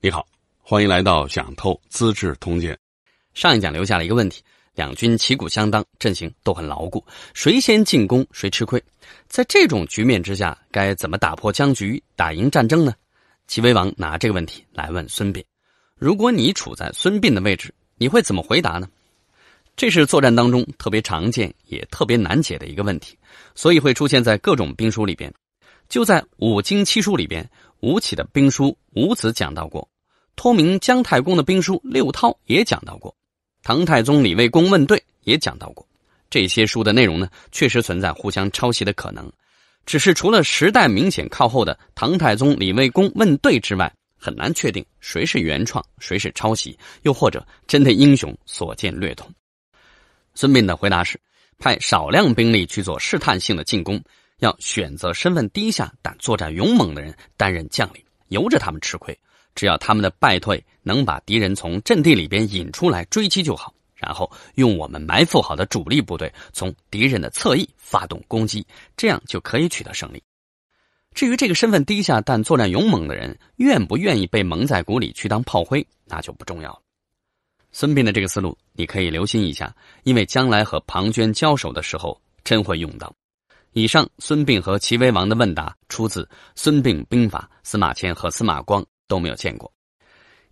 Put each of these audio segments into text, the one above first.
你好，欢迎来到《讲透资治通鉴》。上一讲留下了一个问题：两军旗鼓相当，阵型都很牢固，谁先进攻谁吃亏？在这种局面之下，该怎么打破僵局，打赢战争呢？齐威王拿这个问题来问孙膑。如果你处在孙膑的位置，你会怎么回答呢？这是作战当中特别常见也特别难解的一个问题，所以会出现在各种兵书里边。就在《五经七书》里边，吴起的兵书《吴子》讲到过；托名姜太公的兵书《六韬》也讲到过；唐太宗李卫公问对也讲到过。这些书的内容呢，确实存在互相抄袭的可能。只是除了时代明显靠后的《唐太宗李卫公问对》之外，很难确定谁是原创，谁是抄袭，又或者真的英雄所见略同。孙膑的回答是：派少量兵力去做试探性的进攻。要选择身份低下但作战勇猛的人担任将领，由着他们吃亏，只要他们的败退能把敌人从阵地里边引出来追击就好，然后用我们埋伏好的主力部队从敌人的侧翼发动攻击，这样就可以取得胜利。至于这个身份低下但作战勇猛的人愿不愿意被蒙在鼓里去当炮灰，那就不重要了。孙膑的这个思路你可以留心一下，因为将来和庞涓交手的时候真会用到。以上孙膑和齐威王的问答出自《孙膑兵法》，司马迁和司马光都没有见过。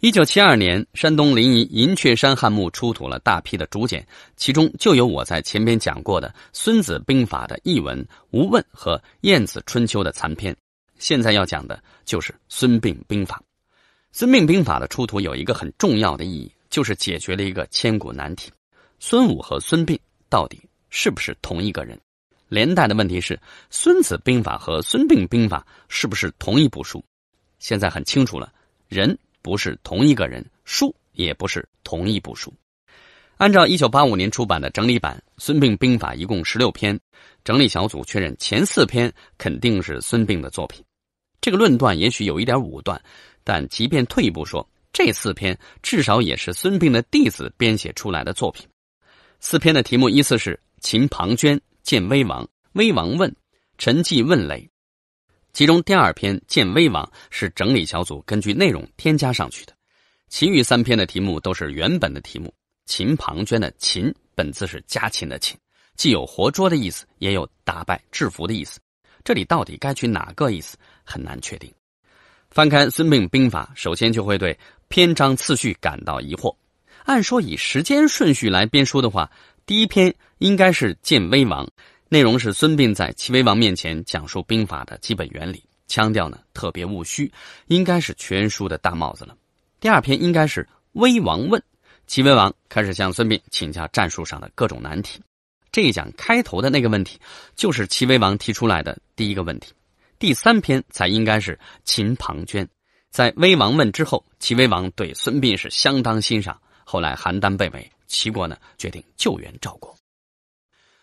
一九七二年，山东临沂银雀山汉墓出土了大批的竹简，其中就有我在前边讲过的《孙子兵法》的译文、《吴问》和《晏子春秋》的残篇。现在要讲的就是《孙膑兵法》。《孙膑兵法》的出土有一个很重要的意义，就是解决了一个千古难题：孙武和孙膑到底是不是同一个人？连带的问题是，《孙子兵法》和《孙膑兵法》是不是同一部书？现在很清楚了，人不是同一个人，书也不是同一部书。按照一九八五年出版的整理版，《孙膑兵法》一共十六篇，整理小组确认前四篇肯定是孙膑的作品。这个论断也许有一点武断，但即便退一步说，这四篇至少也是孙膑的弟子编写出来的作品。四篇的题目依次是《秦庞涓》。见威王，威王问，陈忌问雷。其中第二篇《见威王》是整理小组根据内容添加上去的，其余三篇的题目都是原本的题目。秦庞涓的“秦”本字是“家禽”的“秦”，既有活捉的意思，也有打败、制服的意思。这里到底该取哪个意思，很难确定。翻开《孙膑兵法》，首先就会对篇章次序感到疑惑。按说以时间顺序来编书的话。第一篇应该是见威王，内容是孙膑在齐威王面前讲述兵法的基本原理，腔调呢特别务虚，应该是全书的大帽子了。第二篇应该是威王问，齐威王开始向孙膑请教战术上的各种难题。这一讲开头的那个问题，就是齐威王提出来的第一个问题。第三篇才应该是秦庞涓，在威王问之后，齐威王对孙膑是相当欣赏。后来邯郸被围。齐国呢决定救援赵国，《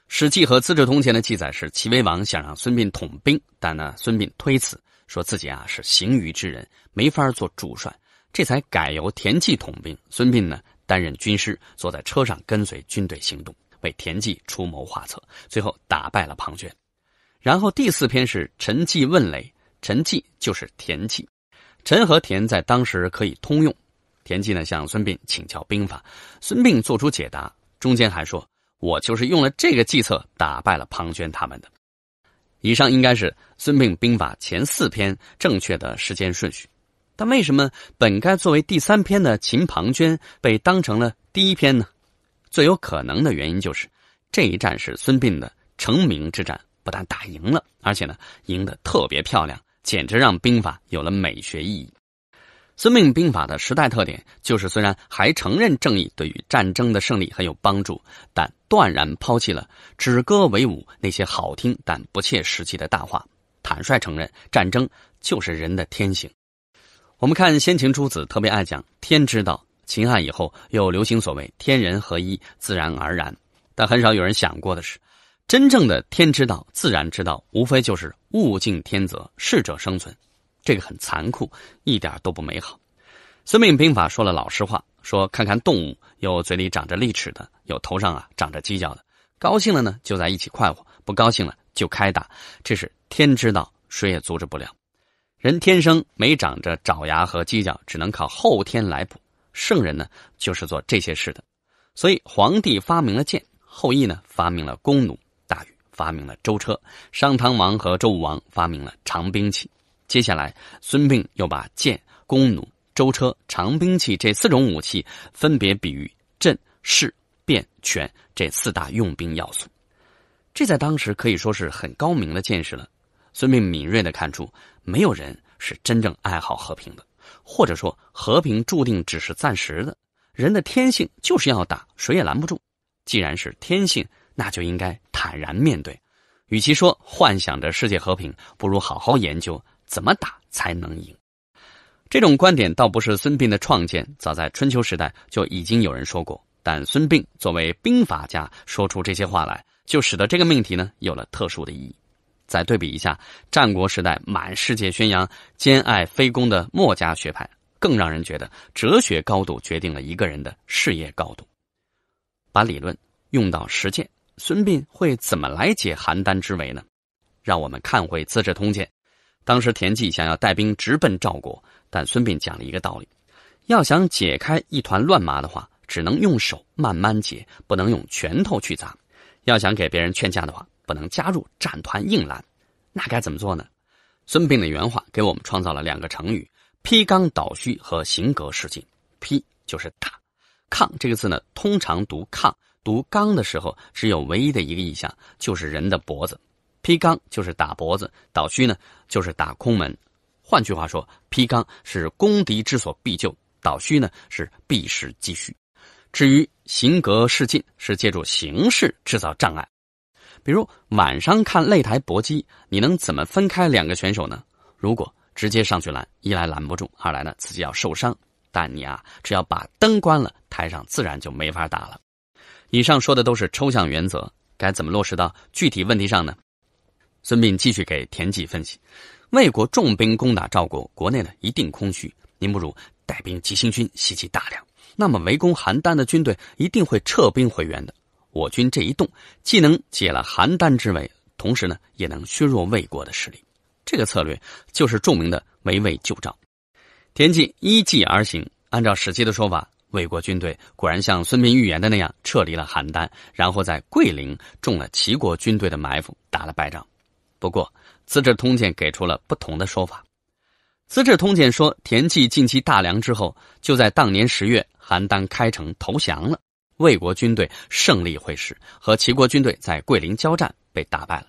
史记》和《资治通鉴》的记载是齐威王想让孙膑统兵，但呢孙膑推辞，说自己啊是行于之人，没法做主帅，这才改由田忌统兵，孙膑呢担任军师，坐在车上跟随军队行动，为田忌出谋划策，最后打败了庞涓。然后第四篇是《陈忌问雷》，陈忌就是田忌，陈和田在当时可以通用。田忌呢向孙膑请教兵法，孙膑做出解答，中间还说：“我就是用了这个计策打败了庞涓他们的。”以上应该是《孙膑兵法》前四篇正确的时间顺序，但为什么本该作为第三篇的《秦庞涓》被当成了第一篇呢？最有可能的原因就是，这一战是孙膑的成名之战，不但打赢了，而且呢赢得特别漂亮，简直让兵法有了美学意义。《孙膑兵法》的时代特点就是，虽然还承认正义对于战争的胜利很有帮助，但断然抛弃了“止戈为武”那些好听但不切实际的大话，坦率承认战争就是人的天性。我们看先秦诸子特别爱讲“天之道”，秦汉以后又流行所谓“天人合一”，自然而然。但很少有人想过的是，真正的“天之道”、“自然之道”，无非就是“物竞天择，适者生存”。这个很残酷，一点都不美好。孙膑兵法说了老实话，说看看动物，有嘴里长着利齿的，有头上啊长着犄角的。高兴了呢，就在一起快活；不高兴了，就开打。这是天知道，谁也阻止不了。人天生没长着爪牙和犄角，只能靠后天来补。圣人呢，就是做这些事的。所以，皇帝发明了剑，后羿呢发明了弓弩，大禹发明了舟车，商汤王和周武王发明了长兵器。接下来，孙膑又把剑、弓弩、舟车、长兵器这四种武器，分别比喻阵、势、变、权这四大用兵要素。这在当时可以说是很高明的见识了。孙膑敏锐的看出，没有人是真正爱好和平的，或者说和平注定只是暂时的。人的天性就是要打，谁也拦不住。既然是天性，那就应该坦然面对。与其说幻想着世界和平，不如好好研究。怎么打才能赢？这种观点倒不是孙膑的创建，早在春秋时代就已经有人说过。但孙膑作为兵法家说出这些话来，就使得这个命题呢有了特殊的意义。再对比一下战国时代满世界宣扬兼爱非攻的墨家学派，更让人觉得哲学高度决定了一个人的事业高度。把理论用到实践，孙膑会怎么来解邯郸之围呢？让我们看回《资治通鉴》。当时田忌想要带兵直奔赵国，但孙膑讲了一个道理：要想解开一团乱麻的话，只能用手慢慢解，不能用拳头去砸；要想给别人劝架的话，不能加入战团硬拦。那该怎么做呢？孙膑的原话给我们创造了两个成语：劈刚倒虚和行格施进。劈就是打，抗这个字呢，通常读抗，读刚的时候，只有唯一的一个意象，就是人的脖子。劈刚就是打脖子，倒虚呢就是打空门。换句话说，劈刚是攻敌之所必救，倒虚呢是避实击虚。至于行格势禁，是借助形势制造障碍。比如晚上看擂台搏击，你能怎么分开两个选手呢？如果直接上去拦，一来拦不住，二来呢自己要受伤。但你啊，只要把灯关了，台上自然就没法打了。以上说的都是抽象原则，该怎么落实到具体问题上呢？孙膑继续给田忌分析，魏国重兵攻打赵国，国内呢一定空虚。您不如带兵急行军袭击大梁，那么围攻邯郸的军队一定会撤兵回援的。我军这一动，既能解了邯郸之围，同时呢也能削弱魏国的实力。这个策略就是著名的围魏救赵。田忌依计而行，按照《史记》的说法，魏国军队果然像孙膑预言的那样撤离了邯郸，然后在桂林中了齐国军队的埋伏，打了败仗。不过，《资治通鉴》给出了不同的说法，《资治通鉴》说田忌进击大梁之后，就在当年十月邯郸开城投降了。魏国军队胜利会师，和齐国军队在桂林交战被打败了。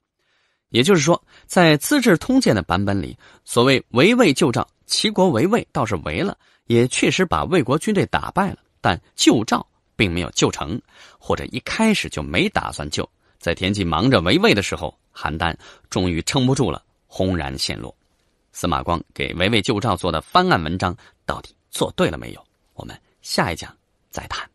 也就是说，在《资治通鉴》的版本里，所谓“围魏救赵”，齐国围魏倒是围了，也确实把魏国军队打败了，但救赵并没有救成，或者一开始就没打算救。在田忌忙着围魏的时候。邯郸终于撑不住了，轰然陷落。司马光给“围魏救赵”做的翻案文章，到底做对了没有？我们下一讲再谈。